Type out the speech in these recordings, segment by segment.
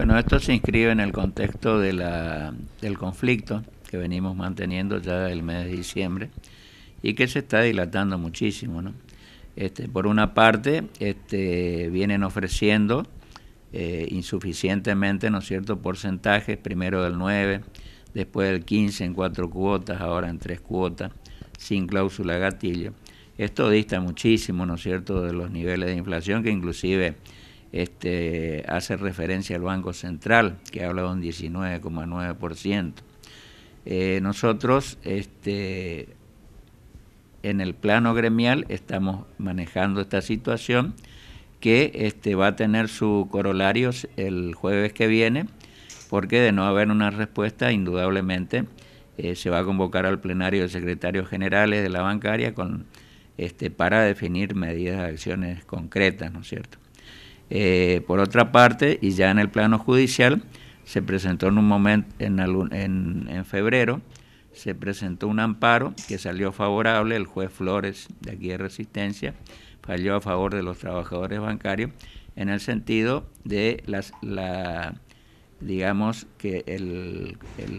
Bueno, esto se inscribe en el contexto de la, del conflicto que venimos manteniendo ya el mes de diciembre y que se está dilatando muchísimo. ¿no? Este, por una parte, este, vienen ofreciendo eh, insuficientemente, ¿no es cierto?, porcentajes, primero del 9, después del 15 en cuatro cuotas, ahora en tres cuotas, sin cláusula gatillo. Esto dista muchísimo, ¿no es cierto?, de los niveles de inflación que inclusive este, hace referencia al Banco Central, que habla de un 19,9%. Eh, nosotros, este, en el plano gremial, estamos manejando esta situación que este, va a tener su corolario el jueves que viene, porque de no haber una respuesta, indudablemente eh, se va a convocar al plenario de secretarios generales de la bancaria para definir medidas, de acciones concretas, ¿no es cierto? Eh, por otra parte, y ya en el plano judicial, se presentó en un momento, en, febrero, se presentó un amparo que salió favorable, el juez Flores de aquí de Resistencia falló a favor de los trabajadores bancarios en el sentido de las, digamos que el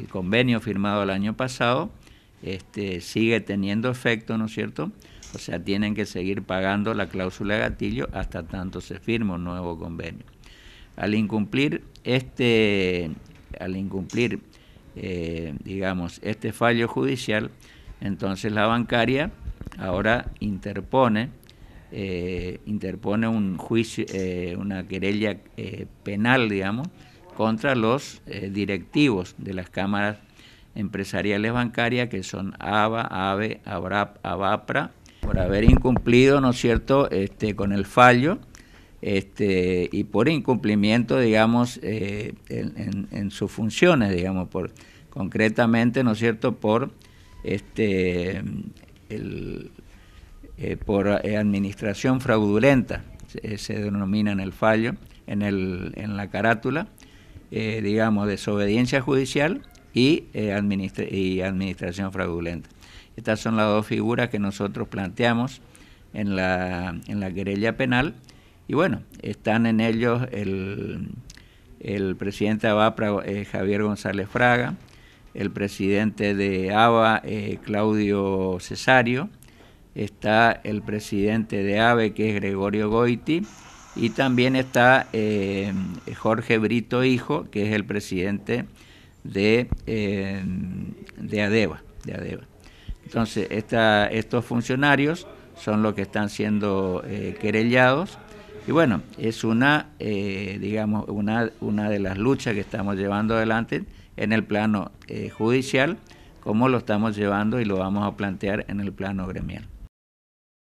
convenio firmado el año pasado este, sigue teniendo efecto, ¿no es cierto? O sea, tienen que seguir pagando la cláusula gatillo hasta tanto se firme un nuevo convenio. Al incumplir este, al incumplir, eh, digamos, este fallo judicial, entonces la bancaria ahora interpone, eh, interpone un juicio, eh, una querella penal, digamos, contra los directivos de las cámaras empresariales bancarias que son ABA, AVE, ABRAP, ABAPRA, por haber incumplido, ¿no es cierto?, este, con el fallo este, y por incumplimiento, digamos, eh, en, sus funciones, digamos, por concretamente, ¿no es cierto?, por este el, eh, por administración fraudulenta, se, se, denomina en el fallo, en, el, en la carátula, eh, digamos, desobediencia judicial eh, y, administración fraudulenta. Estas son las dos figuras que nosotros planteamos en la, en la querella penal y bueno, están en ellos el, presidente de ABAPRA, eh, Javier González Fraga, el presidente de ABA, eh, Claudio Cesario, está el presidente de AVE, que es Gregorio Goiti, y también está Jorge Brito Hijo, que es el presidente de, eh, de, ADEVA, de ADEVA. Entonces, estos funcionarios son los que están siendo eh, querellados. Y bueno, es una, eh, digamos, una, una de las luchas que estamos llevando adelante en el plano judicial, como lo estamos llevando y lo vamos a plantear en el plano gremial.